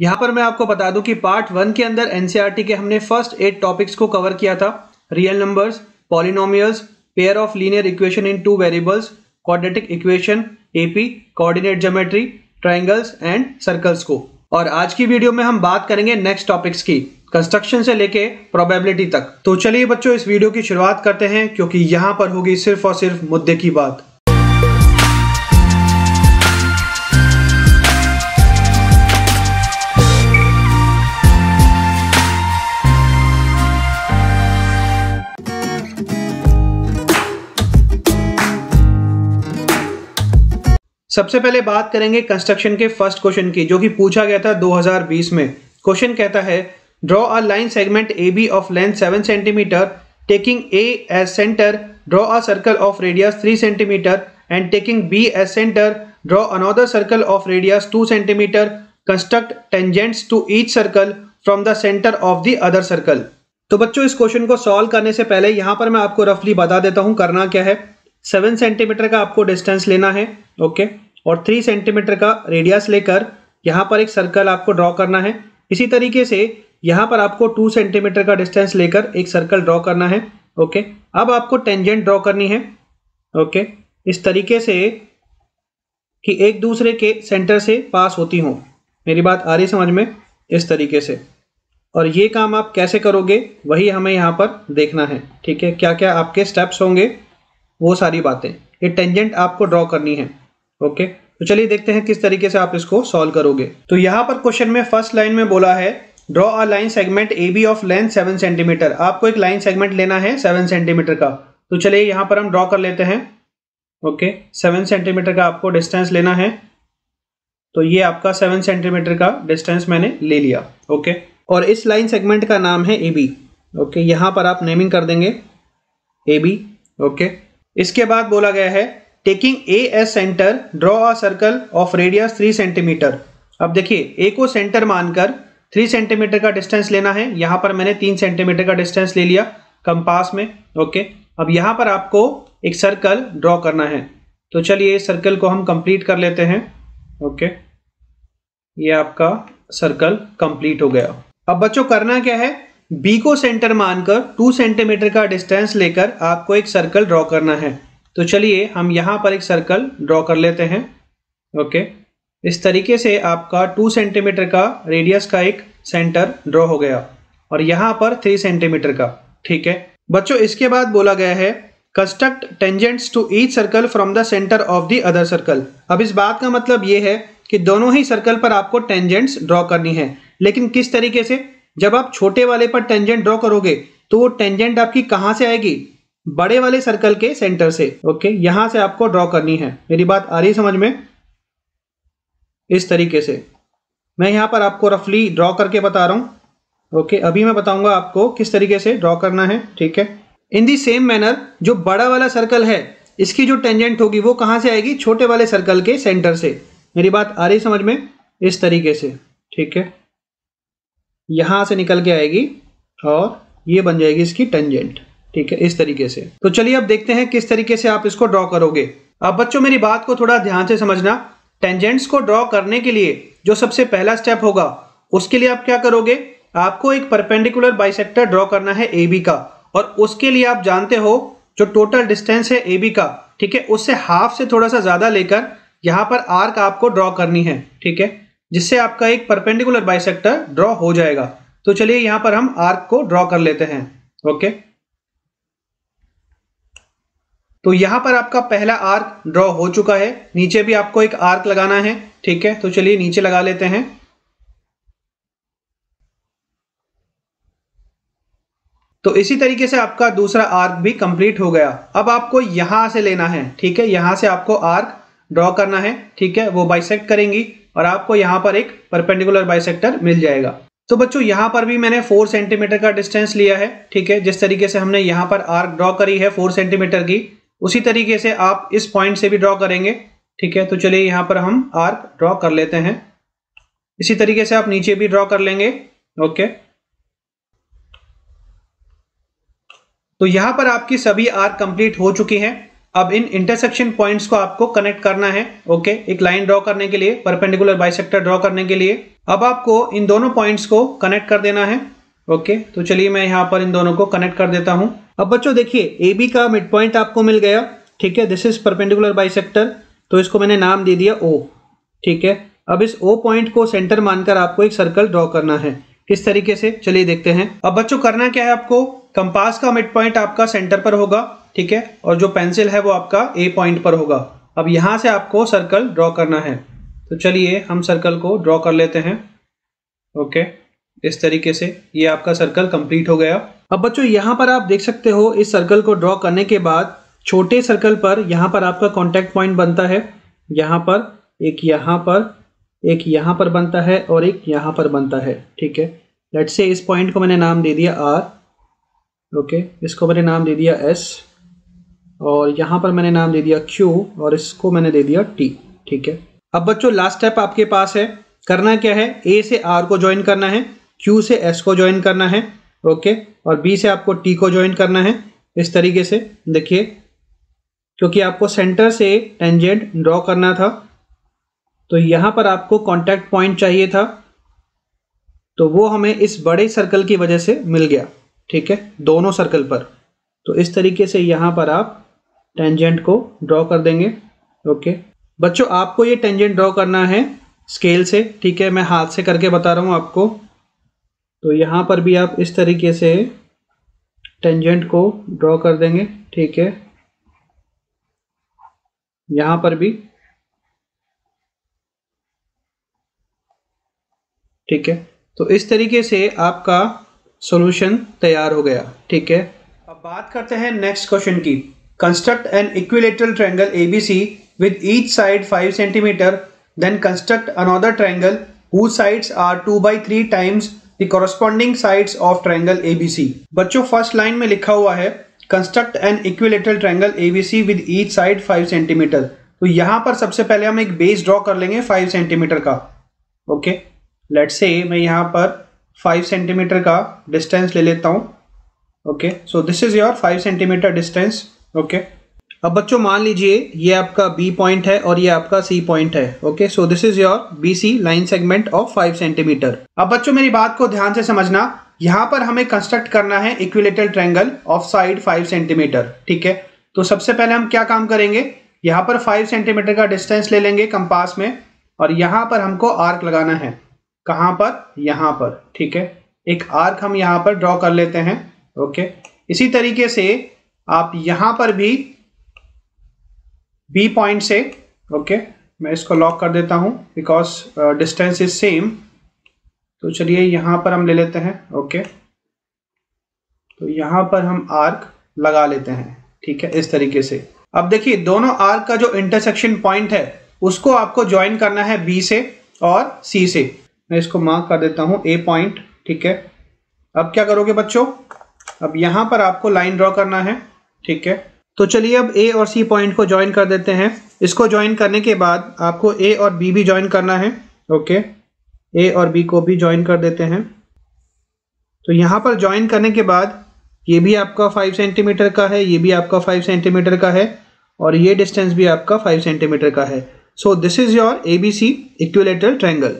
यहाँ पर मैं आपको बता दूं कि पार्ट वन के अंदर एनसीईआरटी e के हमने फर्स्ट एट टॉपिक्स को कवर किया था real numbers polynomials pair of linear equation in two variables quadratic equation AP coordinate geometry triangles and circles को और आज की वीडियो में हम बात करेंगे नेक्स्ट टॉपिक्स की कंस्ट्रक्शन से लेके प्रोबेबिलिटी तक तो चलिए बच्चों इस वीडियो की शुरुआत करते हैं क्योंकि यहाँ पर होगी सिर्फ और सिर्फ मुद्दे की बात सबसे पहले बात करेंगे कंस्ट्रक्शन के फर्स्ट क्वेश्चन की जो कि पूछा गया था 2020 में क्वेश्चन कहता है draw a line segment A B of length 7 centimetre taking A as centre draw a circle of radius 3 centimetre and taking B as centre draw another circle of radius 2 centimetre construct tangents to each circle from the centre of the other circle तो बच्चों इस question को solve करने से पहले यहां पर मैं आपको रफली बता देता हूं करना क्या है सेवन सेंटीमीटर का आपको डिस्टेंस लेना है ओके और थ्री सेंटीमीटर का रेडियस लेकर यहाँ पर एक सर्कल आपको ड्रॉ करना है इसी तरीके से यहाँ पर आपको टू सेंटीमीटर का डिस्टेंस लेकर एक सर्कल ड्रॉ करना है ओके अब आपको टेंजेंट ड्रॉ करनी है ओके इस तरीके से कि एक दूसरे के सेंटर से पास होती हूँ मेरी बात आ रही समझ में इस तरीके से और ये काम आप कैसे करोगे वही हमें यहाँ पर देखना है ठीक है क्या क्या आपके स्टेप्स होंगे वो सारी बातें ये टेंजेंट आपको ड्रॉ करनी है ओके तो चलिए देखते हैं किस तरीके से आप इसको सॉल्व करोगे तो यहाँ पर क्वेश्चन में फर्स्ट लाइन में बोला है draw a line segment A B of length seven centimetre आपको एक लाइन सेगमेंट लेना है सेवन सेंटीमीटर का तो चलिए यहाँ पर हम ड्रॉ कर लेते हैं ओके सेवन सेंटीमीटर का आपको डिस्टेंस लेना है तो ये आपका सेवन सेंटीमीटर का डिस्टेंस मैंने ले लिया ओके और इस लाइन सेगमेंट का नाम है ए बी ओके यहाँ पर आप नेमिंग कर देंगे ए बी ओके इसके बाद बोला गया है taking A as centre draw a circle of radius three centimetre अब देखिए ए को सेंटर मानकर थ्री सेंटीमीटर का डिस्टेंस लेना है यहाँ पर मैंने तीन सेंटीमीटर का डिस्टेंस ले लिया कंपास में ओके अब यहाँ पर आपको एक सर्कल ड्रॉ करना है तो चलिए इस सर्कल को हम कंप्लीट कर लेते हैं ओके ये आपका सर्कल कंप्लीट हो गया अब बच्चों करना क्या है बी को सेंटर मानकर टू सेंटीमीटर का डिस्टेंस लेकर आपको एक सर्कल ड्रॉ करना है तो चलिए हम यहाँ पर एक सर्कल ड्रॉ कर लेते हैं ओके इस तरीके से आपका टू सेंटीमीटर का रेडियस का एक सेंटर ड्रॉ हो गया और यहाँ पर थ्री सेंटीमीटर का ठीक है बच्चों इसके बाद बोला गया है construct tangents to each circle from the centre of the other circle अब इस बात का मतलब ये है कि दोनों ही सर्कल पर आपको टेंजेंट्स ड्रॉ करनी है लेकिन किस तरीके से जब आप छोटे वाले पर टेंजेंट ड्रॉ करोगे तो वो टेंजेंट आपकी कहाँ से आएगी बड़े वाले सर्कल के सेंटर से ओके यहां से आपको ड्रॉ करनी है मेरी बात आ रही समझ में इस तरीके से मैं यहाँ पर आपको रफली ड्रॉ करके बता रहा हूँ ओके अभी मैं बताऊंगा आपको किस तरीके से ड्रॉ करना है ठीक है इन दी सेम मैनर जो बड़ा वाला सर्कल है इसकी जो टेंजेंट होगी वो कहाँ से आएगी छोटे वाले सर्कल के सेंटर से मेरी बात आ रही समझ में इस तरीके से ठीक है यहाँ से निकल के आएगी और ये बन जाएगी इसकी टेंजेंट ठीक है इस तरीके से तो चलिए अब देखते हैं किस तरीके से आप इसको ड्रॉ करोगे अब बच्चों मेरी बात को थोड़ा ध्यान से समझना टेंजेंट्स को ड्रॉ करने के लिए जो सबसे पहला स्टेप होगा उसके लिए आप क्या करोगे आपको एक परपेंडिकुलर बाइसेक्टर ड्रॉ करना है ए बी का और उसके लिए आप जानते हो जो टोटल डिस्टेंस है ए बी का ठीक है उससे हाफ से थोड़ा सा ज़्यादा लेकर यहाँ पर आर्क आपको ड्रॉ करनी है ठीक है जिससे आपका एक परपेंडिकुलर बाइसेक्टर ड्रॉ हो जाएगा तो चलिए यहां पर हम आर्क को ड्रॉ कर लेते हैं ओके तो यहां पर आपका पहला आर्क ड्रॉ हो चुका है नीचे भी आपको एक आर्क लगाना है ठीक है तो चलिए नीचे लगा लेते हैं तो इसी तरीके से आपका दूसरा आर्क भी कंप्लीट हो गया अब आपको यहां से लेना है ठीक है यहां से आपको आर्क ड्रॉ करना है ठीक है वो बाइसेक्ट करेंगी और आपको यहाँ पर एक परपेंडिकुलर बाइसेक्टर मिल जाएगा तो बच्चों यहाँ पर भी मैंने फोर सेंटीमीटर का डिस्टेंस लिया है ठीक है जिस तरीके से हमने यहाँ पर आर्क ड्रॉ करी है फोर सेंटीमीटर की उसी तरीके से आप इस पॉइंट से भी ड्रॉ करेंगे ठीक है तो चलिए यहाँ पर हम आर्क ड्रॉ कर लेते हैं इसी तरीके से आप नीचे भी ड्रॉ कर लेंगे ओके तो यहाँ पर आपकी सभी आर्क कंप्लीट हो चुकी हैं अब इन इंटरसेक्शन पॉइंट्स को आपको कनेक्ट करना है ओके एक लाइन ड्रॉ करने के लिए परपेंडिकुलर बाइसेक्टर ड्रॉ करने के लिए अब आपको इन दोनों पॉइंट्स को कनेक्ट कर देना है ओके तो चलिए मैं यहाँ पर इन दोनों को कनेक्ट कर देता हूँ अब बच्चों देखिए ए बी का मिड पॉइंट आपको मिल गया ठीक है दिस इज परपेंडिकुलर सेक्टर तो इसको मैंने नाम दे दिया ओ ठीक है अब इस ओ पॉइंट को सेंटर मानकर आपको एक सर्कल ड्रॉ करना है किस तरीके से चलिए देखते हैं अब बच्चों करना क्या है आपको कंपास का मिड पॉइंट आपका सेंटर पर होगा ठीक है और जो पेंसिल है वो आपका ए पॉइंट पर होगा अब यहाँ से आपको सर्कल ड्रॉ करना है तो चलिए हम सर्कल को ड्रॉ कर लेते हैं ओके इस तरीके से ये आपका सर्कल कंप्लीट हो गया अब बच्चों यहाँ पर आप देख सकते हो इस सर्कल को ड्रॉ करने के बाद छोटे सर्कल पर यहाँ पर आपका कॉन्टैक्ट पॉइंट बनता है यहाँ पर एक यहाँ पर एक यहाँ पर बनता है और एक यहाँ पर बनता है ठीक है लेट से इस पॉइंट को मैंने नाम दे दिया आर ओके इसको मैंने नाम दे दिया एस और यहाँ पर मैंने नाम दे दिया Q और इसको मैंने दे दिया T ठीक है अब बच्चों लास्ट स्टेप आपके पास है करना क्या है ए से आर को ज्वाइन करना है क्यू से एस को ज्वाइन करना है ओके और बी से आपको टी को ज्वाइन करना है इस तरीके से देखिए क्योंकि आपको सेंटर से टेंजेंट ड्रॉ करना था तो यहाँ पर आपको कॉन्टैक्ट पॉइंट चाहिए था तो वो हमें इस बड़े सर्कल की वजह से मिल गया ठीक है दोनों सर्कल पर तो इस तरीके से यहाँ पर आप टेंजेंट को ड्रॉ कर देंगे ओके बच्चों आपको ये टेंजेंट ड्रॉ करना है स्केल से ठीक है मैं हाथ से करके बता रहा हूँ आपको तो यहाँ पर भी आप इस तरीके से टेंजेंट को ड्रॉ कर देंगे ठीक है यहाँ पर भी ठीक है तो इस तरीके से आपका सॉल्यूशन तैयार हो गया ठीक है अब बात करते हैं नेक्स्ट क्वेश्चन की Construct an equilateral triangle ABC with each side 5 cm. Then construct another triangle whose sides are 2 by 3 times the corresponding sides of triangle ABC. bachcho first line mein likha hua hai construct an equilateral triangle abc with each side 5 cm तो यहां पर सबसे पहले हम एक base draw कर लेंगे 5 centimetre का ओके लेट से मैं यहां पर 5 सेंटीमीटर का डिस्टेंस ले लेता हूं okay so this is your 5 centimetre distance okay अब बच्चों मान लीजिए ये आपका बी पॉइंट है और ये आपका सी पॉइंट है okay so this is your B C line segment of five centimetre अब बच्चों मेरी बात को ध्यान से समझना यहाँ पर हमें कंस्ट्रक्ट करना है equilateral triangle of side five centimetre ठीक है तो सबसे पहले हम क्या काम करेंगे यहाँ पर फाइव सेंटीमीटर का डिस्टेंस ले लेंगे कंपास में और यहां पर हमको आर्क लगाना है कहां पर यहां पर ठीक है एक आर्क हम यहां पर ड्रॉ कर लेते हैं ओके इसी तरीके से आप यहां पर भी बी पॉइंट से ओके okay, मैं इसको लॉक कर देता हूं बिकॉज डिस्टेंस इज सेम तो चलिए यहां पर हम ले लेते हैं ओके okay. तो यहां पर हम आर्क लगा लेते हैं ठीक है इस तरीके से अब देखिए दोनों आर्क का जो इंटरसेक्शन पॉइंट है उसको आपको ज्वाइन करना है बी से और सी से मैं इसको मार्क कर देता हूं ए पॉइंट ठीक है अब क्या करोगे बच्चों अब यहां पर आपको लाइन ड्रॉ करना है ठीक है तो चलिए अब ए और सी पॉइंट को ज्वाइन कर देते हैं इसको ज्वाइन करने के बाद आपको ए और बी भी ज्वाइन करना है ओके ए और बी को भी ज्वाइन कर देते हैं तो यहाँ पर ज्वाइन करने के बाद ये भी आपका फाइव सेंटीमीटर का है ये भी आपका फाइव सेंटीमीटर का है और ये डिस्टेंस भी आपका फाइव सेंटीमीटर का है so this is your A B C equilateral triangle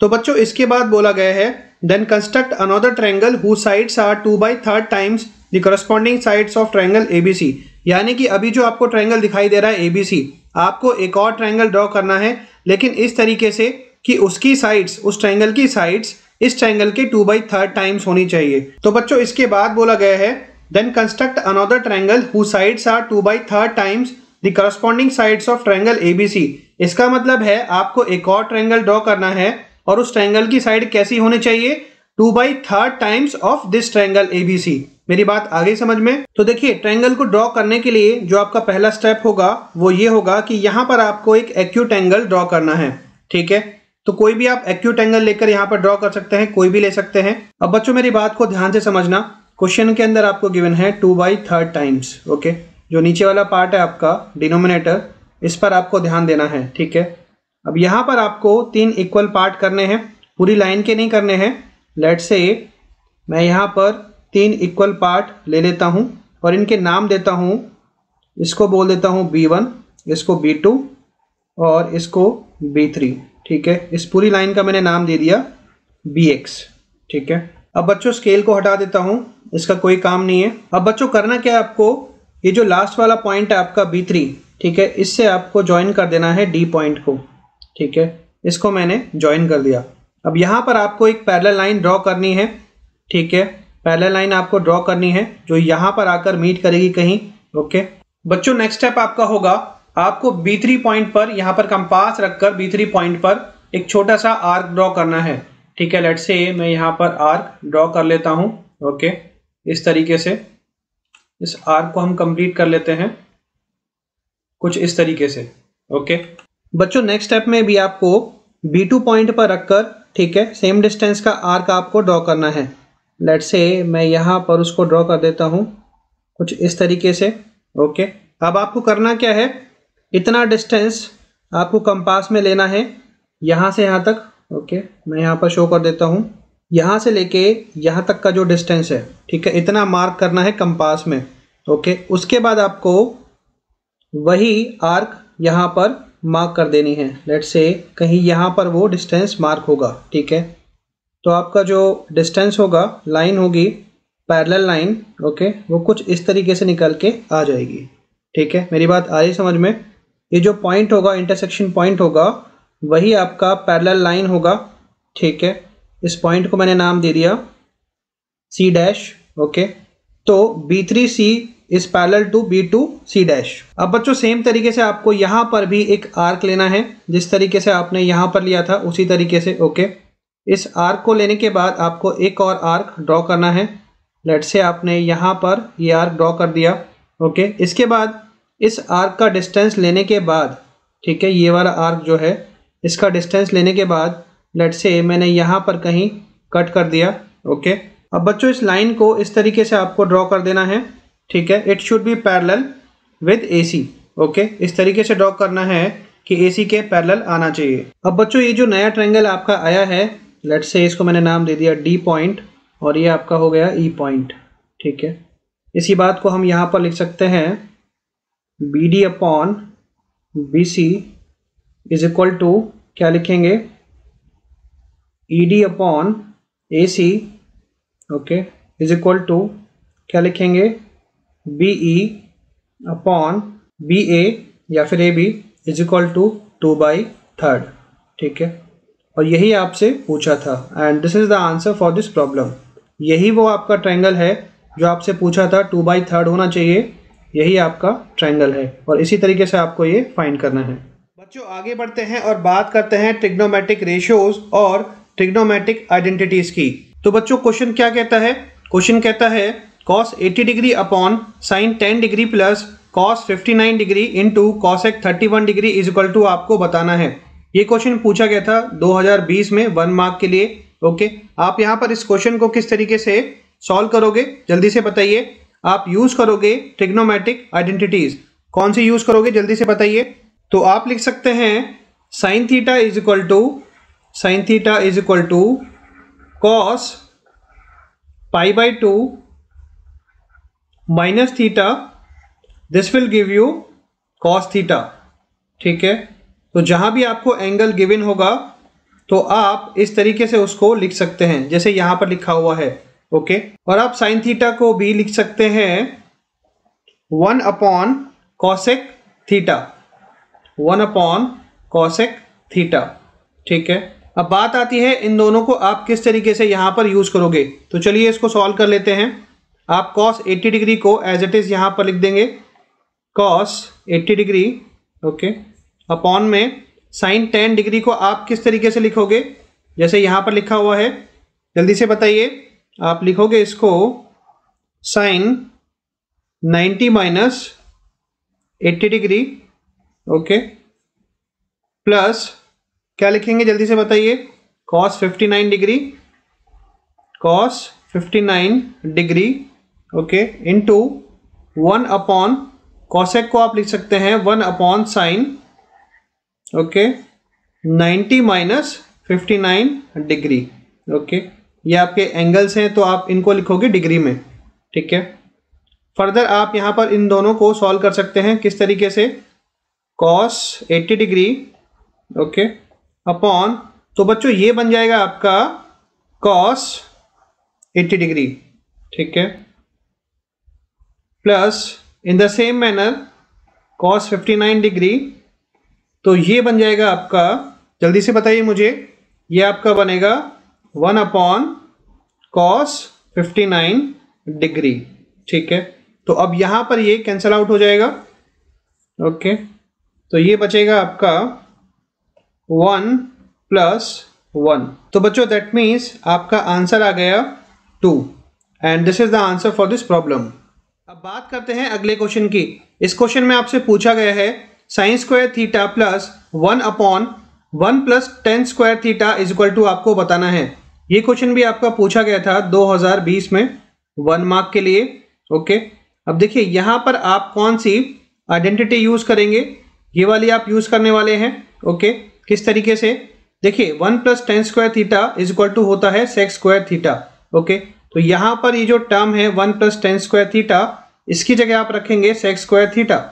तो बच्चों इसके बाद बोला गया है then construct another triangle who sides are two by third times the corresponding sides of triangle C यानी कि अभी जो आपको ट्राइंगल दिखाई दे रहा है सी आपको एक और ट्राइंगल ड्रॉ करना है लेकिन इस तरीके से कि उसकी साइड्स उस ट्राइंगल की साइड्स इस ट्राइंगल के टू बाई थर्ड टाइम्स होनी चाहिए तो बच्चों इसके बाद बोला गया है then construct another triangle who sides are two by third times the corresponding sides of triangle ABC इसका मतलब है आपको एक और ट्राइंगल ड्रॉ करना है और उस ट्राइंगल की साइड कैसी होनी चाहिए two by third times of this triangle C मेरी बात आ गई समझ में तो देखिए ट्रायंगल को ड्रॉ करने के लिए जो आपका पहला स्टेप होगा वो ये होगा कि यहाँ पर आपको एक एक्यूट एंगल ड्रॉ करना है ठीक है तो कोई भी आप एक्यूट एंगल लेकर यहाँ पर ड्रॉ कर सकते हैं कोई भी ले सकते हैं अब बच्चों मेरी बात को ध्यान से समझना क्वेश्चन के अंदर आपको गिवन है two by third times okay जो नीचे वाला पार्ट है आपका डिनोमिनेटर इस पर आपको ध्यान देना है ठीक है अब यहाँ पर आपको तीन इक्वल पार्ट करने हैं पूरी लाइन के नहीं करने हैं लेट से मैं यहाँ पर तीन इक्वल पार्ट ले लेता हूँ और इनके नाम देता हूँ इसको बोल देता हूँ बी वन इसको बी टू और इसको बी थ्री ठीक है इस पूरी लाइन का मैंने नाम दे दिया बी एक्स ठीक है अब बच्चों स्केल को हटा देता हूँ इसका कोई काम नहीं है अब बच्चों करना क्या है आपको ये जो लास्ट वाला पॉइंट है आपका बी थ्री ठीक है इससे आपको ज्वाइन कर देना है डी पॉइंट को ठीक है इसको मैंने ज्वाइन कर दिया अब यहाँ पर आपको एक पैरल लाइन ड्रॉ करनी है ठीक है पहला लाइन आपको ड्रॉ करनी है जो यहाँ पर आकर मीट करेगी कहीं ओके बच्चों नेक्स्ट स्टेप आपका होगा आपको बी थ्री पॉइंट पर यहाँ पर कंपास रखकर बी थ्री पॉइंट पर एक छोटा सा आर्क ड्रॉ करना है ठीक है लेट से मैं यहाँ पर आर्क ड्रॉ कर लेता हूँ ओके इस तरीके से इस आर्क को हम कंप्लीट कर लेते हैं कुछ इस तरीके से ओके बच्चों नेक्स्ट स्टेप में भी आपको बी टू पॉइंट पर रखकर ठीक है सेम डिस्टेंस का आर्क आपको ड्रॉ करना है लेट से मैं यहाँ पर उसको ड्रॉ कर देता हूँ कुछ इस तरीके से ओके अब आपको करना क्या है इतना डिस्टेंस आपको कंपास में लेना है यहाँ से यहाँ तक ओके मैं यहाँ पर शो कर देता हूँ यहाँ से लेके यहाँ तक का जो डिस्टेंस है ठीक है इतना मार्क करना है कंपास में ओके उसके बाद आपको वही आर्क यहाँ पर मार्क कर देनी है लेट से कहीं यहाँ पर वो डिस्टेंस मार्क होगा ठीक है तो आपका जो डिस्टेंस होगा लाइन होगी पैरेलल लाइन ओके वो कुछ इस तरीके से निकल के आ जाएगी ठीक है मेरी बात आ रही समझ में ये जो पॉइंट होगा इंटरसेक्शन पॉइंट होगा वही आपका पैरेलल लाइन होगा ठीक है इस पॉइंट को मैंने नाम दे दिया सी डैश ओके तो B three C is parallel to B two C dash अब बच्चों सेम तरीके से आपको यहाँ पर भी एक आर्क लेना है जिस तरीके से आपने यहाँ पर लिया था उसी तरीके से ओके okay? इस आर्क को लेने के बाद आपको एक और आर्क ड्रॉ करना है लेट से आपने यहाँ पर ये यह आर्क ड्रॉ कर दिया ओके इसके बाद इस आर्क का डिस्टेंस लेने के बाद ठीक है ये वाला आर्क जो है इसका डिस्टेंस लेने के बाद लेट से मैंने यहाँ पर कहीं कट कर दिया ओके अब बच्चों इस लाइन को इस तरीके से आपको ड्रॉ कर देना है ठीक है it should be parallel with A okay इस तरीके से ड्रॉ करना है कि ए के पैरल आना चाहिए अब बच्चों ये जो नया ट्रेंगल आपका आया है लेट से इसको मैंने नाम दे दिया डी पॉइंट और ये आपका हो गया ई e पॉइंट ठीक है इसी बात को हम यहाँ पर लिख सकते हैं B D upon B C is equal to क्या लिखेंगे E D upon A C okay is equal to क्या लिखेंगे B E upon B A या फिर A B is equal to two by third ठीक है और यही आपसे पूछा था and this is the answer for this problem यही वो आपका ट्रायंगल है जो आपसे पूछा था टू बाई थर्ड होना चाहिए यही आपका ट्रायंगल है और इसी तरीके से आपको ये फाइंड करना है बच्चों आगे बढ़ते हैं और बात करते हैं ट्रिग्नोमेट्रिक रेशियोज और ट्रिग्नोमेट्रिक आइडेंटिटीज की तो बच्चों क्वेश्चन क्या कहता है क्वेश्चन कहता है cos 80 degree upon sine 10 degree plus cos 59 degree into thirty one degree is equal to आपको बताना है ये क्वेश्चन पूछा गया था 2020 में वन मार्क के लिए ओके आप यहाँ पर इस क्वेश्चन को किस तरीके से सॉल्व करोगे जल्दी से बताइए आप यूज करोगे ट्रिग्नोमेटिक आइडेंटिटीज कौन सी यूज करोगे जल्दी से बताइए तो आप लिख सकते हैं sine theta is equal to sine theta is equal to cos pi by two minus theta this will give you cos theta ठीक है तो जहाँ भी आपको एंगल गिवन होगा तो आप इस तरीके से उसको लिख सकते हैं जैसे यहाँ पर लिखा हुआ है ओके और आप साइन थीटा को भी लिख सकते हैं one upon cosec theta one upon cosec theta ठीक है अब बात आती है इन दोनों को आप किस तरीके से यहाँ पर यूज़ करोगे तो चलिए इसको सॉल्व कर लेते हैं आप कॉस 80 डिग्री को एज इट इज़ यहाँ पर लिख देंगे cos 80 degree okay okay. Upon में साइन टेन डिग्री को आप किस तरीके से लिखोगे जैसे यहाँ पर लिखा हुआ है जल्दी से बताइए आप लिखोगे इसको sine 90 minus eighty degree okay plus क्या लिखेंगे जल्दी से बताइए cos 59 degree cos 59 degree okay into one upon cosec को आप लिख सकते हैं one upon sine okay ninety minus fifty nine degree okay ये आपके एंगल्स हैं तो आप इनको लिखोगे डिग्री में ठीक है फर्दर आप यहाँ पर इन दोनों को सॉल्व कर सकते हैं किस तरीके से कॉस 80 डिग्री ओके अपॉन तो बच्चों ये बन जाएगा आपका कॉस 80 डिग्री ठीक है plus in the same manner cos 59 degree तो ये बन जाएगा आपका जल्दी से बताइए मुझे ये आपका बनेगा one upon cos fifty nine degree ठीक है तो अब यहाँ पर ये कैंसिल आउट हो जाएगा ओके तो ये बचेगा आपका वन प्लस वन तो बच्चों दैट मीन्स आपका आंसर आ गया two and this is the answer for this problem अब बात करते हैं अगले क्वेश्चन की इस क्वेश्चन में आपसे पूछा गया है sine square theta plus one upon one plus tan square theta is equal to आपको बताना है ये क्वेश्चन भी आपका पूछा गया था 2020 में वन मार्क के लिए ओके अब देखिए यहाँ पर आप कौन सी आइडेंटिटी यूज़ करेंगे ये वाली आप यूज़ करने वाले हैं ओके किस तरीके से देखिए one plus tan square theta is equal to होता है सेक्स स्क्वायर थीटा ओके तो यहाँ पर ये जो टर्म है one plus tan square theta इसकी जगह आप रखेंगे सेक्स स्क्वायर थीटा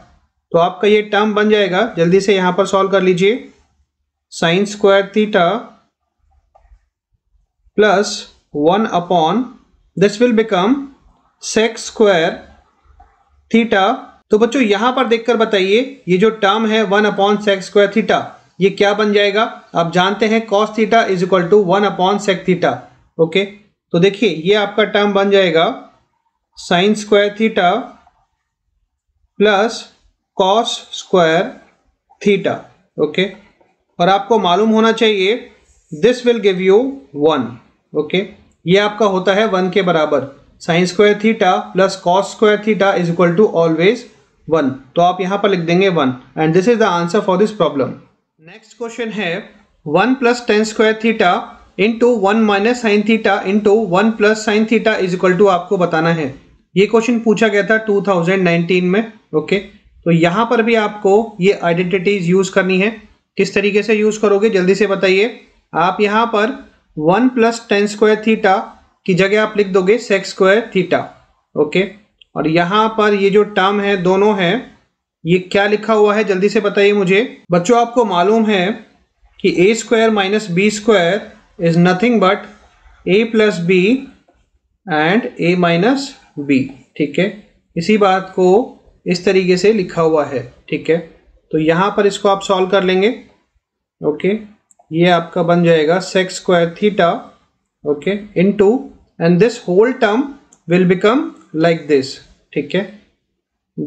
तो आपका ये टर्म बन जाएगा जल्दी से यहां पर सॉल्व कर लीजिए sine square theta plus one upon this will become sec square theta तो बच्चों यहां पर देखकर बताइए ये जो टर्म है one upon sec square theta ये क्या बन जाएगा आप जानते हैं cos theta is equal to one upon sec theta okay तो देखिए ये आपका टर्म बन जाएगा sine square theta plus cos square theta okay और आपको मालूम होना चाहिए this will give you one okay ये आपका होता है वन के बराबर sine square theta plus cos square theta is equal to always one तो आप यहाँ पर लिख देंगे one and this is the answer for this problem next question है one plus tan square theta into one minus sine theta into one plus sine theta is equal to आपको बताना है ये क्वेश्चन पूछा गया था 2019 में ओके okay? तो यहाँ पर भी आपको ये आइडेंटिटीज यूज़ करनी है किस तरीके से यूज़ करोगे जल्दी से बताइए आप यहाँ पर one plus tan square theta की जगह आप लिख दोगे सेक्स स्क्वायर थीटा ओके और यहाँ पर ये जो टर्म है दोनों है ये क्या लिखा हुआ है जल्दी से बताइए मुझे बच्चों आपको मालूम है कि A square minus B square is nothing but A plus B and A minus B ठीक है इसी बात को इस तरीके से लिखा हुआ है ठीक है तो यहाँ पर इसको आप सॉल्व कर लेंगे ओके ये आपका बन जाएगा sec square theta okay into and this whole term will become like this ठीक है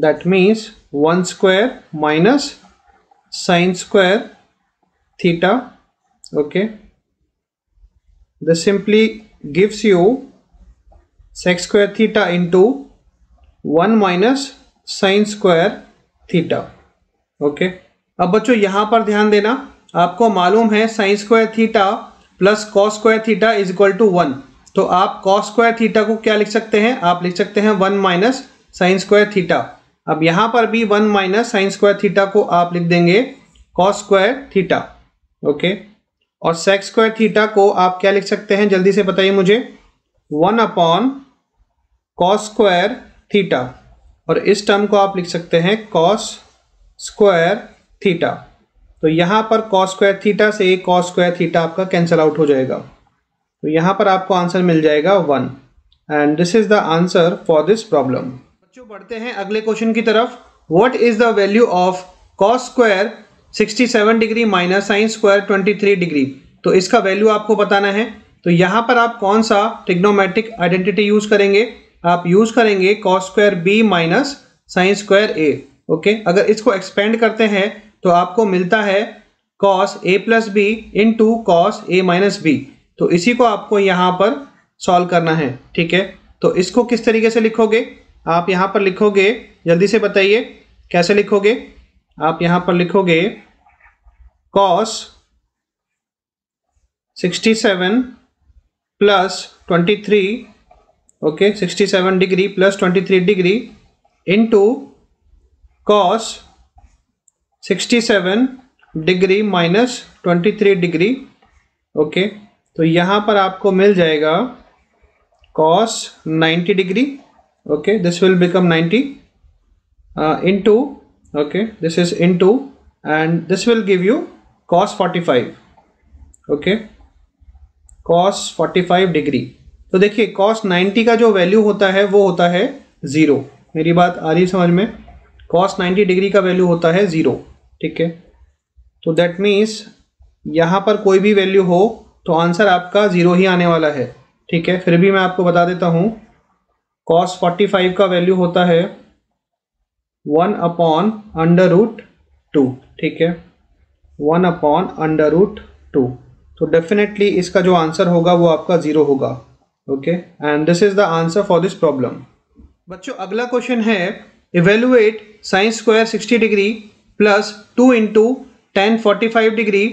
that means one square minus sine square theta okay the simply gives you sec square theta into one minus sine square theta okay अब बच्चों यहाँ पर ध्यान देना आपको मालूम है sine square theta plus cos square theta is equal to one तो आप कॉस स्क्वायर थीटा को क्या लिख सकते हैं आप लिख सकते हैं one minus sine square theta अब यहाँ पर भी one minus sine square theta को आप लिख देंगे कॉस स्क्वायर थीटा ओके और सेक्स स्क्वायर थीटा को आप क्या लिख सकते हैं जल्दी से बताइए मुझे one upon cos square theta और इस टर्म को आप लिख सकते हैं कॉस स्क्वायर थीटा तो यहाँ पर कॉस स्क्वायर थीटा से एक कॉस स्क्वायर थीटा आपका कैंसिल आउट हो जाएगा तो यहाँ पर आपको आंसर मिल जाएगा one and this is the answer for this problem बच्चों बढ़ते हैं अगले क्वेश्चन की तरफ what is the value of cos square 67 degree minus sine square 23 degree तो इसका वैल्यू आपको बताना है तो यहाँ पर आप कौन सा टिग्नोमेट्रिक आइडेंटिटी यूज करेंगे आप यूज करेंगे cos square B minus sine square A okay अगर इसको एक्सपेंड करते हैं तो आपको मिलता है cos A plus B into cos A minus B तो इसी को आपको यहाँ पर सॉल्व करना है ठीक है तो इसको किस तरीके से लिखोगे आप यहाँ पर लिखोगे जल्दी से बताइए कैसे लिखोगे आप यहाँ पर लिखोगे cos 67 plus 23 okay sixty seven degree plus twenty three degree into cos sixty seven degree minus twenty three degree okay तो यहाँ पर आपको मिल जाएगा cos ninety degree okay this will become ninety into okay this is into and this will give you cos forty five okay cos forty five degree तो देखिए cost ninety का जो वैल्यू होता है वो होता है ज़ीरो मेरी बात आ रही समझ में कॉस्ट नाइन्टी डिग्री का वैल्यू होता है ज़ीरो ठीक है तो दैट मीन्स यहाँ पर कोई भी वैल्यू हो तो आंसर आपका ज़ीरो ही आने वाला है ठीक है फिर भी मैं आपको बता देता हूँ कॉस फोर्टी फाइव का वैल्यू होता है one upon under root two ठीक है one upon under root two तो डेफिनेटली इसका जो आंसर होगा वो आपका ज़ीरो होगा okay and this is the answer for this problem बच्चों अगला क्वेश्चन है evaluate sine square sixty degree plus two into tan forty five degree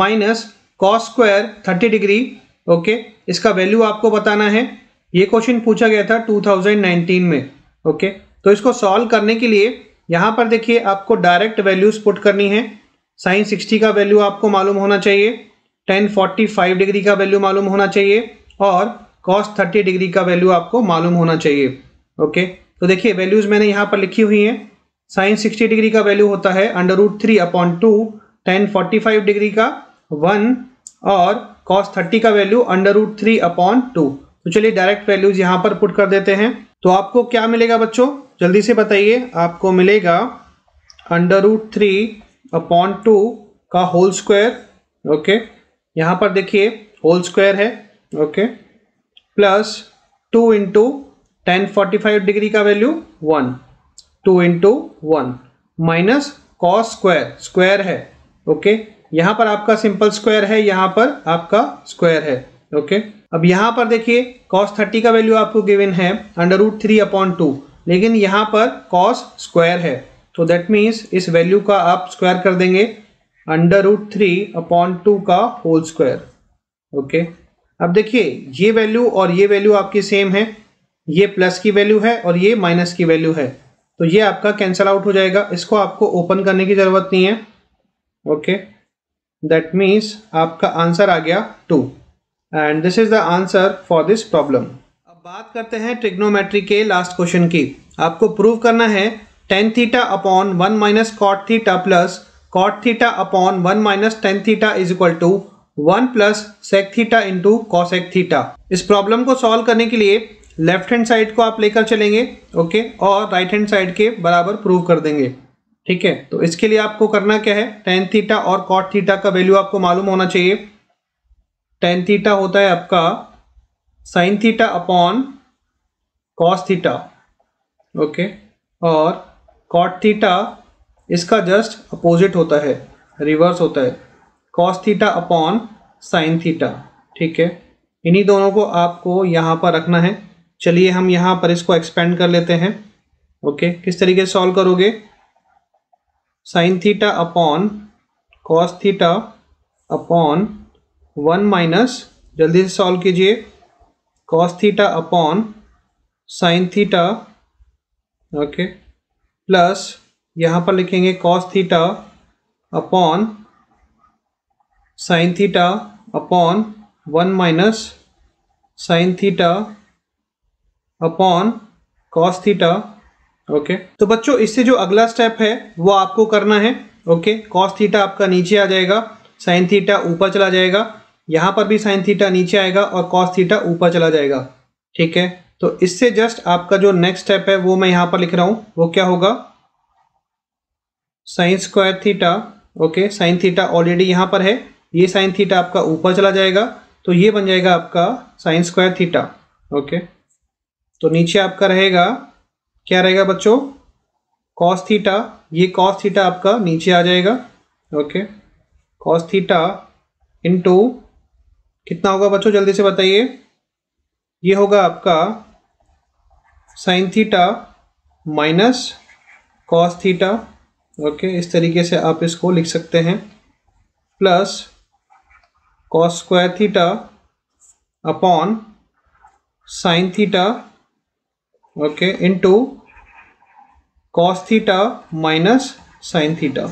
minus cos square thirty degree okay इसका वैल्यू आपको बताना है ये क्वेश्चन पूछा गया था टू थाउजेंड नाइनटीन में ओके तो इसको सॉल्व करने के लिए यहाँ पर देखिए आपको डायरेक्ट वैल्यूज पुट करनी है साइंस सिक्सटी का वैल्यू आपको मालूम होना चाहिए टेन फोर्टी फाइव डिग्री का वैल्यू मालूम होना चाहिए और कॉस थर्टी डिग्री का वैल्यू आपको मालूम होना चाहिए ओके तो देखिए वैल्यूज मैंने यहाँ पर लिखी हुई हैं साइन सिक्सटी डिग्री का वैल्यू होता है under root three upon two tan forty five degree का वन और कॉस थर्टी का value under root three upon two तो चलिए डायरेक्ट वैल्यूज यहाँ पर पुट कर देते हैं तो आपको क्या मिलेगा बच्चों जल्दी से बताइए आपको मिलेगा under root three upon two का होल स्क्वायर ओके यहाँ पर देखिए होल स्क्वायर है okay plus two into tan forty five degree का value one two into one minus cos square square है ओके यहाँ पर आपका सिंपल स्क्वायर है यहाँ पर आपका स्क्वायर है ओके अब यहाँ पर देखिए कॉस थर्टी का वैल्यू आपको गिवन है under root three upon two लेकिन यहाँ पर कॉस स्क्वायर है तो दैट मीन्स इस वैल्यू का आप स्क्वायर कर देंगे under root three upon two का होल स्क्वायर ओके अब देखिए ये वैल्यू और ये वैल्यू आपकी सेम है ये प्लस की वैल्यू है और ये माइनस की वैल्यू है तो ये आपका कैंसिल आउट हो जाएगा इसको आपको ओपन करने की ज़रूरत नहीं है ओके दैट मीन्स आपका आंसर आ गया two and this is the answer for this problem अब बात करते हैं ट्रिग्नोमेट्री के लास्ट क्वेश्चन की आपको प्रूव करना है tan theta upon one minus cot theta plus cot theta upon one minus tan theta is equal to one plus sec theta into cosec theta इस प्रॉब्लम को सॉल्व करने के लिए लेफ्ट हैंड साइड को आप लेकर चलेंगे ओके और राइट हैंड साइड के बराबर प्रूव कर देंगे ठीक है तो इसके लिए आपको करना क्या है टेन थीटा और कॉट थीटा का वैल्यू आपको मालूम होना चाहिए टेन थीटा होता है आपका sine theta upon cos theta okay और कॉट थीटा इसका जस्ट अपोजिट होता है रिवर्स होता है cos theta upon sine theta ठीक है इन्हीं दोनों को आपको यहाँ पर रखना है चलिए हम यहाँ पर इसको एक्सपेंड कर लेते हैं ओके किस तरीके से सॉल्व करोगे sine theta upon cos theta upon one minus जल्दी से सॉल्व कीजिए cos theta upon sine theta okay plus यहाँ पर लिखेंगे cos theta upon sine theta upon one minus sine theta upon cos theta okay तो बच्चों इससे जो अगला स्टेप है वो आपको करना है ओके कॉस थीटा आपका नीचे आ जाएगा साइन थीटा ऊपर चला जाएगा यहाँ पर भी साइन थीटा नीचे आएगा और कॉस थीटा ऊपर चला जाएगा ठीक है तो इससे जस्ट आपका जो नेक्स्ट स्टेप है वो मैं यहाँ पर लिख रहा हूँ वो क्या होगा sine square theta okay sine theta already यहाँ पर है ये साइन थीटा आपका ऊपर चला जाएगा तो ये बन जाएगा आपका साइन स्क्वायर थीटा ओके तो नीचे आपका रहेगा क्या रहेगा बच्चों कॉस थीटा ये कॉस थीटा आपका नीचे आ जाएगा ओके कॉस थीटा टू कितना होगा बच्चों जल्दी से बताइए ये होगा आपका sine theta minus cos theta okay इस तरीके से आप इसको लिख सकते हैं plus cos square theta upon sine theta okay into cos theta minus sin theta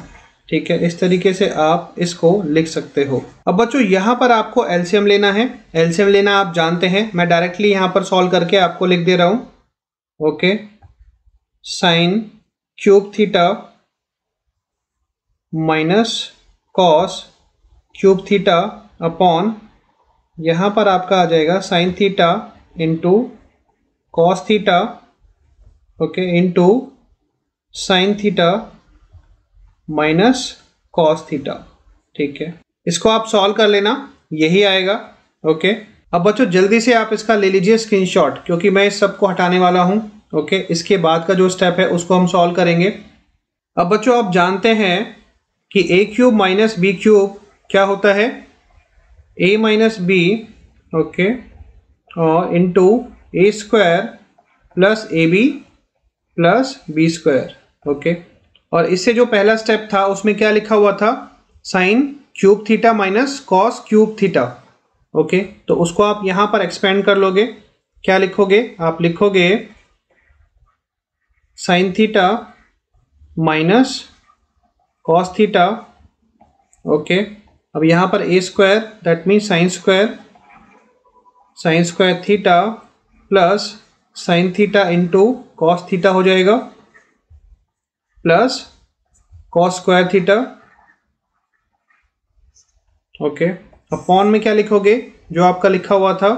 ठीक है इस तरीके से आप इसको लिख सकते हो अब बच्चों यहाँ पर आपको एल्शियम लेना है एल्शियम लेना आप जानते हैं मैं डायरेक्टली यहाँ पर सॉल्व करके आपको लिख दे रहा हूँ okay sine cube theta minus cos cube theta upon यहाँ पर आपका आ जाएगा sine theta into cos theta okay into sine theta minus cos theta ठीक है इसको आप सॉल्व कर लेना यही आएगा ओके अब बच्चों जल्दी से आप इसका ले लीजिए स्क्रीनशॉट क्योंकि मैं इस सबको हटाने वाला हूँ ओके इसके बाद का जो स्टेप है उसको हम सॉल्व करेंगे अब बच्चों आप जानते हैं कि A cube minus B cube क्या होता है a minus b okay uh, into a square plus A B plus B square okay और इससे जो पहला स्टेप था उसमें क्या लिखा हुआ था sine cube theta minus cos cube theta okay तो उसको आप यहां पर एक्सपेंड कर लोगे क्या लिखोगे आप लिखोगे sine theta minus cos theta okay okay, अब यहाँ पर A square that means sine square sine square theta plus sine theta into cos theta हो जाएगा plus cos square theta okay अब पॉन में क्या लिखोगे जो आपका लिखा हुआ था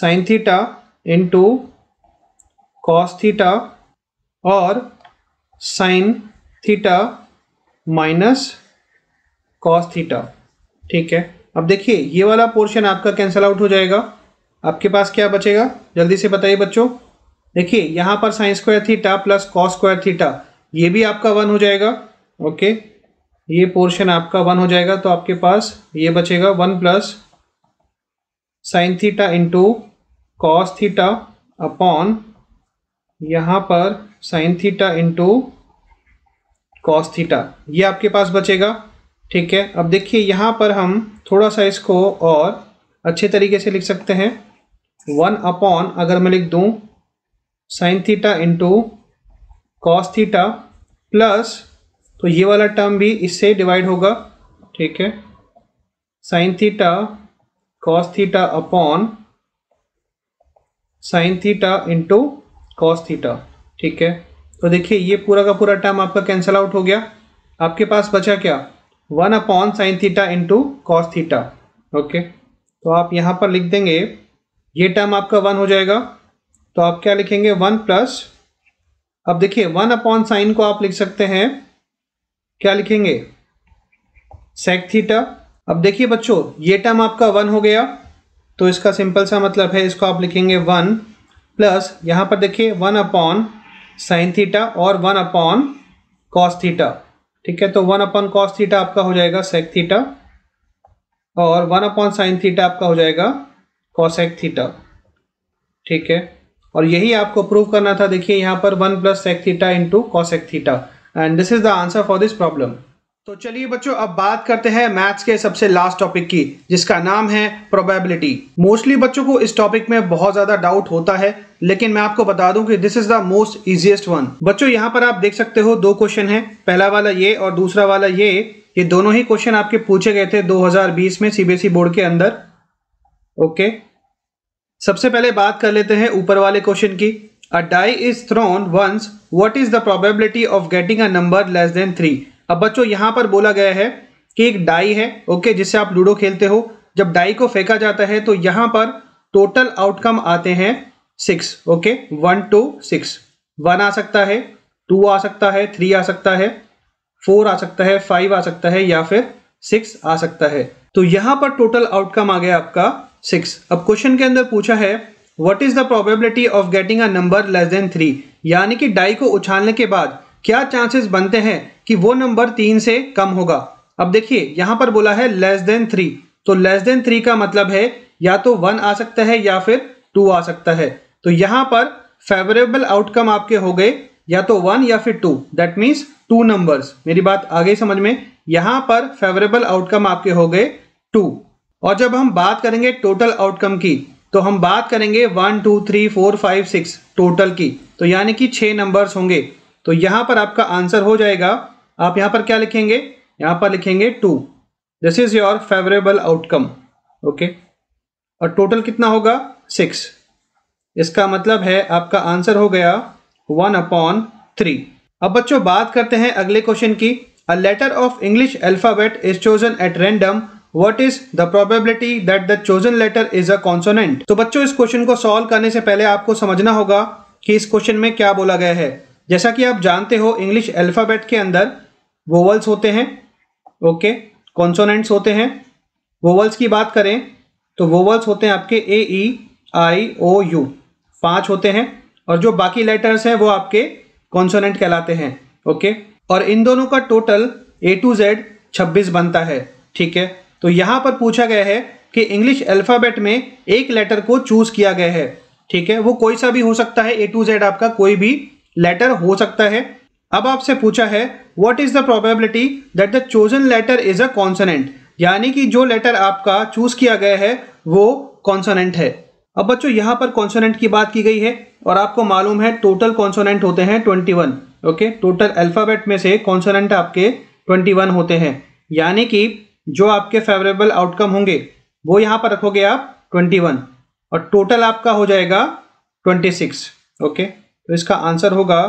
sine theta into cos theta और sine theta minus cos theta ठीक है अब देखिए ये वाला पोर्शन आपका कैंसिल आउट हो जाएगा आपके पास क्या बचेगा जल्दी से बताइए बच्चों देखिए यहाँ पर sine square theta plus cos square theta ये भी आपका वन हो जाएगा ओके ये पोर्शन आपका वन हो जाएगा तो आपके पास ये बचेगा one plus sine theta into cos theta upon यहाँ पर sine theta into cos theta ये आपके पास बचेगा ठीक है अब देखिए यहाँ पर हम थोड़ा सा इसको और अच्छे तरीके से लिख सकते हैं वन अपॉन अगर मैं लिख दूँ sine theta into cos theta plus तो ये वाला टर्म भी इससे डिवाइड होगा ठीक है sine theta cos theta upon sine theta into cos theta ठीक है तो देखिए ये पूरा का पूरा टर्म आपका कैंसिल आउट हो गया आपके पास बचा क्या one upon sine theta into cos theta okay तो आप यहाँ पर लिख देंगे ये टर्म आपका वन हो जाएगा तो आप क्या लिखेंगे वन प्लस अब देखिए वन अपॉन साइन को आप लिख सकते हैं क्या लिखेंगे सेक थीटा अब देखिए बच्चों ये टर्म आपका वन हो गया तो इसका सिंपल सा मतलब है इसको आप लिखेंगे वन प्लस यहाँ पर देखिए वन अपॉन साइन थीटा और वन अपॉन कॉस थीटा ठीक है तो वन अपॉन कॉस थीटा आपका हो जाएगा सेक थीटा और वन अपॉन साइन थीटा आपका हो जाएगा कॉसेक थीटा ठीक है और यही आपको प्रूव करना था देखिए यहाँ पर one plus sec theta into cosec theta and this is the answer for this problem तो चलिए बच्चों अब बात करते हैं मैथ्स के सबसे लास्ट टॉपिक की जिसका नाम है प्रोबेबिलिटी मोस्टली बच्चों को इस टॉपिक में बहुत ज्यादा डाउट होता है लेकिन मैं आपको बता दूं कि this is the most easiest one बच्चों यहाँ पर आप देख सकते हो दो क्वेश्चन है पहला वाला ये और दूसरा वाला ये ये दोनों ही क्वेश्चन आपके पूछे गए थे दो में सीबीएसई बोर्ड e के अंदर ओके सबसे पहले बात कर लेते हैं ऊपर वाले क्वेश्चन की a die is thrown once what is the probability of getting a number less than three अब बच्चों यहां पर बोला गया है कि एक डाई है ओके जिससे आप लूडो खेलते हो जब डाई को फेंका जाता है तो यहां पर टोटल आउटकम आते हैं six okay one two six one आ सकता है टू आ सकता है थ्री आ सकता है फोर आ सकता है फाइव आ सकता है या फिर सिक्स आ सकता है तो यहाँ पर टोटल आउटकम आ गया आपका सिक्स अब क्वेश्चन के अंदर पूछा है what is the probability of getting a number less than three यानी कि डाई को उछालने के बाद क्या चांसेस बनते हैं कि वो नंबर तीन से कम होगा अब देखिए यहां पर बोला है लेस देन थ्री तो लेस देन थ्री का मतलब है या तो वन आ सकता है या फिर टू आ सकता है तो यहां पर फेवरेबल आउटकम आपके हो गए या तो वन या फिर two that means two numbers मेरी बात आगे समझ में यहां पर फेवरेबल आउटकम आपके हो गए टू और जब हम बात करेंगे टोटल आउटकम की तो हम बात करेंगे one two three four five six total की तो यानी कि छह नंबर्स होंगे तो यहां पर आपका आंसर हो जाएगा आप यहां पर क्या लिखेंगे यहां पर लिखेंगे two this is your favourable outcome okay और टोटल कितना होगा सिक्स इसका मतलब है आपका आंसर हो गया वन अपॉन थ्री अब बच्चों बात करते हैं अगले क्वेश्चन की a letter of English alphabet is chosen at random what is the probability that the chosen letter is a consonant तो बच्चों इस क्वेश्चन को सॉल्व करने से पहले आपको समझना होगा कि इस क्वेश्चन में क्या बोला गया है जैसा कि आप जानते हो इंग्लिश अल्फ़ाबेट के अंदर वोवल्स होते हैं ओके कॉन्सोनेंट्स होते हैं वोवल्स की बात करें तो वोवल्स होते हैं आपके ए ई आई ओ यू पांच होते हैं और जो बाकी लेटर्स हैं वो आपके कॉन्सोनेंट कहलाते हैं ओके और इन दोनों का टोटल ए टू जेड छब्बीस बनता है ठीक है तो यहाँ पर पूछा गया है कि इंग्लिश अल्फ़ाबेट में एक लेटर को चूज़ किया गया है ठीक है वो कोई सा भी हो सकता है ए टू जेड आपका कोई भी लेटर हो सकता है अब आपसे पूछा है what is the probability that the chosen letter is a consonant यानी कि जो लेटर आपका चूज किया गया है वो कॉन्सोनेंट है अब बच्चों यहाँ पर कॉन्सोनेंट की बात की गई है और आपको मालूम है टोटल कॉन्सोनेंट होते हैं twenty one okay total alphabet में से कॉन्सोनेंट आपके ट्वेंटी वन होते हैं यानी कि जो आपके फेवरेबल आउटकम होंगे वो यहाँ पर रखोगे आप ट्वेंटी वन और टोटल आपका हो जाएगा ट्वेंटी सिक्स ओके तो इसका आंसर होगा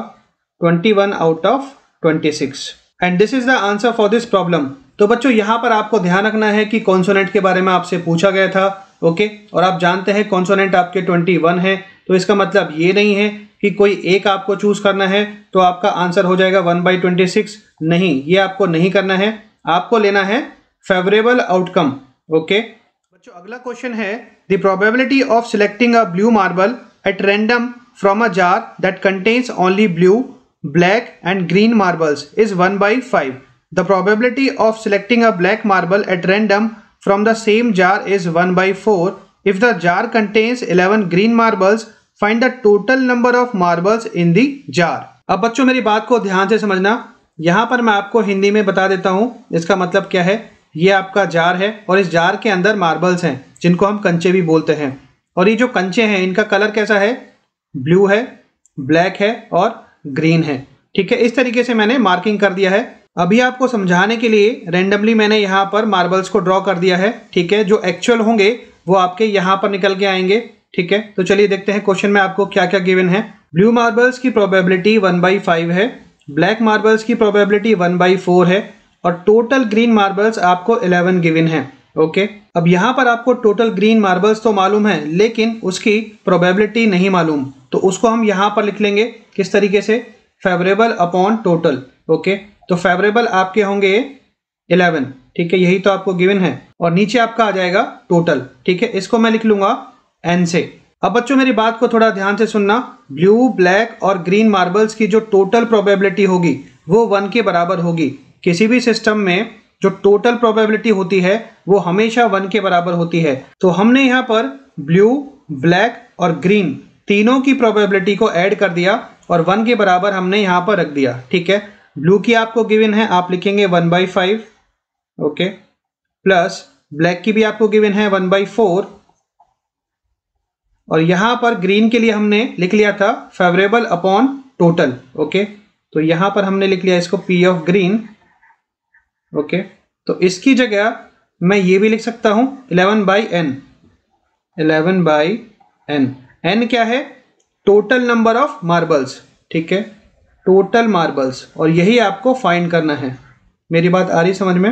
21 out of 26 and this is the answer for this problem तो बच्चों यहाँ पर आपको ध्यान रखना है कि कॉन्सोनेंट के बारे में आपसे पूछा गया था ओके okay? और आप जानते हैं कॉन्सोनेंट आपके 21 है तो इसका मतलब ये नहीं है कि कोई एक आपको चूज करना है तो आपका आंसर हो जाएगा वन बाई ट्वेंटी सिक्स नहीं ये आपको नहीं करना है आपको लेना है फेवरेबल आउटकम ओके बच्चों अगला क्वेश्चन है the probability of selecting a blue marble at random from a jar that contains only blue black and green marbles is 1 by 5. The probability of selecting a black marble at random from the same jar is 1 by 4. If the jar contains 11 green marbles, find the total number of marbles in the jar. अब बच्चों मेरी बात को ध्यान से समझना यहाँ पर मैं आपको हिंदी में बता देता हूँ इसका मतलब क्या है ये आपका जार है और इस जार के अंदर मार्बल्स हैं जिनको हम कंचे भी बोलते हैं और ये जो कंचे हैं इनका कलर कैसा है ब्लू है ब्लैक है और ग्रीन है ठीक है इस तरीके से मैंने मार्किंग कर दिया है अभी आपको समझाने के लिए रेंडमली मैंने यहाँ पर मार्बल्स को ड्रॉ कर दिया है ठीक है जो एक्चुअल होंगे वो आपके यहाँ पर निकल के आएंगे ठीक है तो चलिए देखते हैं क्वेश्चन में आपको क्या क्या गिवन है ब्लू मार्बल्स की प्रोबेबिलिटी वन बाई फाइव है ब्लैक मार्बल्स की प्रोबेबिलिटी वन बाई फोर है और टोटल ग्रीन मार्बल्स आपको इलेवन गिवन है ओके अब यहाँ पर आपको टोटल ग्रीन मार्बल्स तो मालूम है लेकिन उसकी प्रोबेबिलिटी नहीं मालूम तो उसको हम यहाँ पर लिख लेंगे किस तरीके से फेवरेबल अपॉन टोटल ओके तो फेवरेबल आपके होंगे इलेवन ठीक है यही तो आपको गिवन है और नीचे आपका आ जाएगा टोटल ठीक है इसको मैं लिख लूंगा एन से अब बच्चों मेरी बात को थोड़ा ध्यान से सुनना ब्लू ब्लैक और ग्रीन मार्बल्स की जो टोटल प्रोबेबिलिटी होगी वो वन के बराबर होगी किसी भी सिस्टम में जो टोटल प्रोबेबिलिटी होती है वो हमेशा वन के बराबर होती है तो हमने यहाँ पर ब्लू ब्लैक और ग्रीन तीनों की प्रोबेबिलिटी को ऐड कर दिया और वन के बराबर हमने यहाँ पर रख दिया ठीक है ब्लू की आपको गिविन है आप लिखेंगे one by five okay plus black की भी आपको गिविन है वन बाई फोर और यहाँ पर ग्रीन के लिए हमने लिख लिया था फेवरेबल अपॉन टोटल ओके तो यहाँ पर हमने लिख लिया इसको पी ऑफ ग्रीन ओके तो इसकी जगह मैं ये भी लिख सकता हूँ eleven by n eleven by n n क्या है टोटल नंबर ऑफ मार्बल्स ठीक है टोटल मार्बल्स और यही आपको फाइंड करना है मेरी बात आ रही समझ में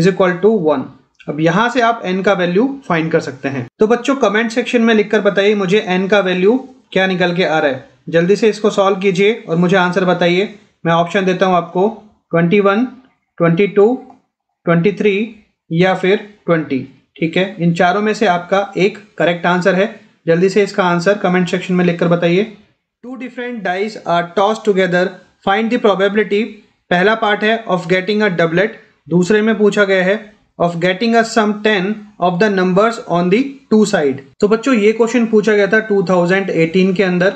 इज इक्वल टू वन अब यहां से आप एन का वैल्यू फाइंड कर सकते हैं तो बच्चों कमेंट सेक्शन में लिखकर बताइए मुझे एन का वैल्यू क्या निकल के आ रहा है जल्दी से इसको सॉल्व कीजिए और मुझे आंसर बताइए मैं ऑप्शन देता हूँ आपको 21, 22, 23 या फिर 20 ठीक है इन चारों में से आपका एक करेक्ट आंसर है जल्दी से इसका आंसर कमेंट सेक्शन में लिखकर बताइए two different dice are toss together find the probability पहला पार्ट है ऑफ गेटिंग अ डबलेट दूसरे में पूछा गया है of getting a sum ten of the numbers on the two side तो बच्चों ये क्वेश्चन पूछा गया था 2018 के अंदर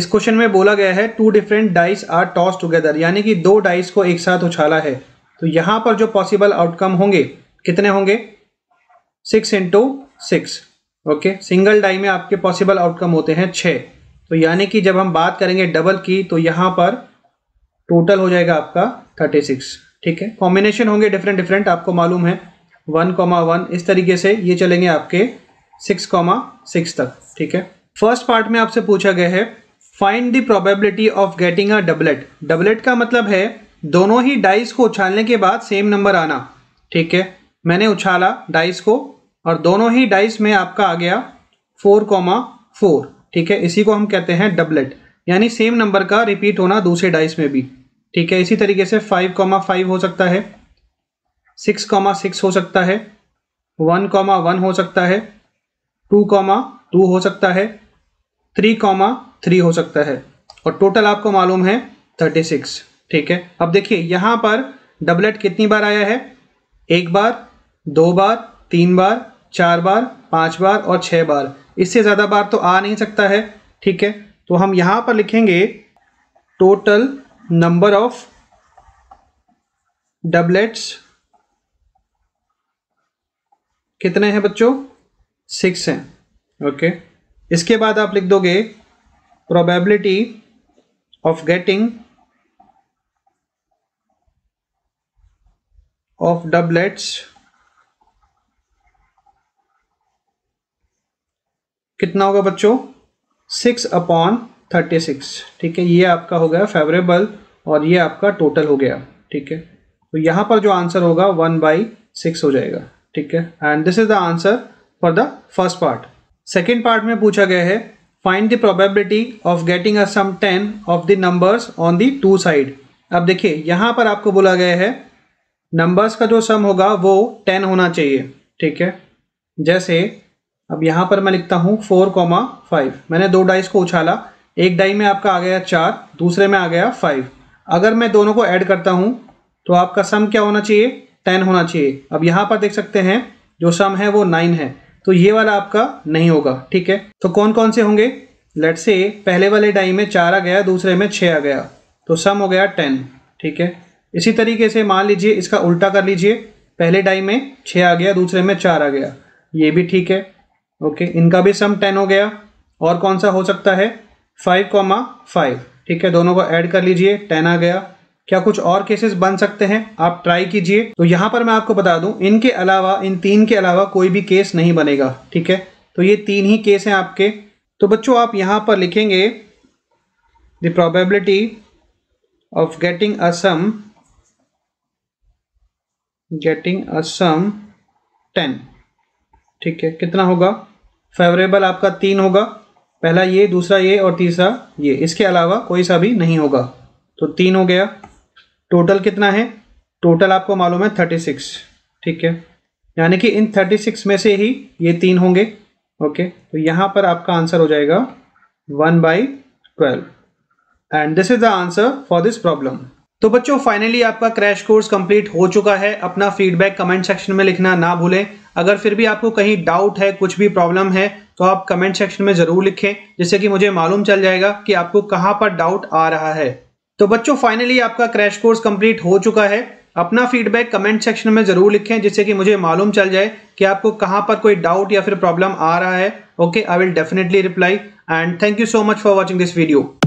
इस क्वेश्चन में बोला गया है two different dice are toss together यानी कि दो डाइस को एक साथ उछाला है तो यहाँ पर जो पॉसिबल आउटकम होंगे कितने होंगे six into six okay single die में आपके पॉसिबल आउटकम होते हैं छः तो यानी कि जब हम बात करेंगे डबल की तो यहाँ पर टोटल हो जाएगा आपका थर्टी सिक्स ठीक है कॉम्बिनेशन होंगे डिफरेंट डिफरेंट आपको मालूम है वन कॉमा वन इस तरीके से ये चलेंगे आपके सिक्स कॉमा सिक्स तक ठीक है फर्स्ट पार्ट में आपसे पूछा गया है find the probability of getting a doublet doublet का मतलब है दोनों ही डाइस को उछालने के बाद सेम नंबर आना ठीक है मैंने उछाला डाइस को और दोनों ही डाइस में आपका आ गया फोर कॉमा फोर ठीक है इसी को हम कहते हैं डबलेट यानी सेम नंबर का रिपीट होना दूसरे डाइस में भी ठीक है इसी तरीके से फाइव कॉमा फाइव हो सकता है सिक्स कॉमा सिक्स हो सकता है वन कॉमा वन हो सकता है टू कॉमा टू हो सकता है थ्री कॉमा थ्री हो सकता है और टोटल आपको मालूम है थर्टी सिक्स ठीक है अब देखिए यहाँ पर डबलेट कितनी बार आया है एक बार दो बार तीन बार चार बार पांच बार और छह बार इससे ज़्यादा बार तो आ नहीं सकता है ठीक है तो हम यहां पर लिखेंगे टोटल नंबर ऑफ डबलेट्स कितने हैं बच्चों सिक्स हैं ओके इसके बाद आप लिख दोगे probability of getting of doublets कितना होगा बच्चों सिक्स अपॉन थर्टी सिक्स ठीक है ये आपका हो गया फेवरेबल और ये आपका टोटल हो गया ठीक है तो यहाँ पर जो आंसर होगा वन बाई सिक्स हो जाएगा ठीक है and this is the answer for the first part second part में पूछा गया है find the probability of getting a sum ten of the numbers on the two side अब देखिए यहाँ पर आपको बोला गया है नंबर्स का जो सम होगा वो टेन होना चाहिए ठीक है जैसे अब यहाँ पर मैं लिखता हूँ फोर कॉमा फाइव मैंने दो डाइस को उछाला एक डाई में आपका आ गया चार दूसरे में आ गया फाइव अगर मैं दोनों को ऐड करता हूँ तो आपका सम क्या होना चाहिए टेन होना चाहिए अब यहाँ पर देख सकते हैं जो सम है वो नाइन है तो ये वाला आपका नहीं होगा ठीक है तो कौन कौन से होंगे लेट से पहले वाले डाई में चार आ गया दूसरे में छः आ गया तो सम हो गया टेन ठीक है इसी तरीके से मान लीजिए इसका उल्टा कर लीजिए पहले डाई में छः आ गया दूसरे में चार आ गया ये भी ठीक है ओके इनका भी सम टेन हो गया और कौन सा हो सकता है फाइव कॉमा फाइव ठीक है दोनों को ऐड कर लीजिए टेन आ गया क्या कुछ और केसेस बन सकते हैं आप ट्राई कीजिए तो यहाँ पर मैं आपको बता दूं इनके अलावा इन तीन के अलावा कोई भी केस नहीं बनेगा ठीक है तो ये तीन ही केस हैं आपके तो बच्चों आप यहाँ पर लिखेंगे the probability of getting a sum getting a sum ten ठीक है कितना होगा फेवरेबल आपका तीन होगा पहला ये दूसरा ये और तीसरा ये इसके अलावा कोई सा भी नहीं होगा तो तीन हो गया टोटल कितना है टोटल आपको मालूम है थर्टी सिक्स ठीक है यानी कि इन थर्टी सिक्स में से ही ये तीन होंगे ओके तो यहाँ पर आपका आंसर हो जाएगा one by twelve and this is the answer for this problem तो बच्चों फाइनली आपका क्रैश कोर्स कंप्लीट हो चुका है अपना फीडबैक कमेंट सेक्शन में लिखना ना भूलें अगर फिर भी आपको कहीं डाउट है कुछ भी प्रॉब्लम है तो आप कमेंट सेक्शन में ज़रूर लिखें जिससे कि मुझे मालूम चल जाएगा कि आपको कहाँ पर डाउट आ रहा है तो बच्चों फाइनली आपका क्रैश कोर्स कंप्लीट हो चुका है अपना फीडबैक कमेंट सेक्शन में ज़रूर लिखें जिससे कि मुझे मालूम चल जाए कि आपको कहाँ पर कोई डाउट या फिर प्रॉब्लम आ रहा है okay I will definitely reply and thank you so much for watching this video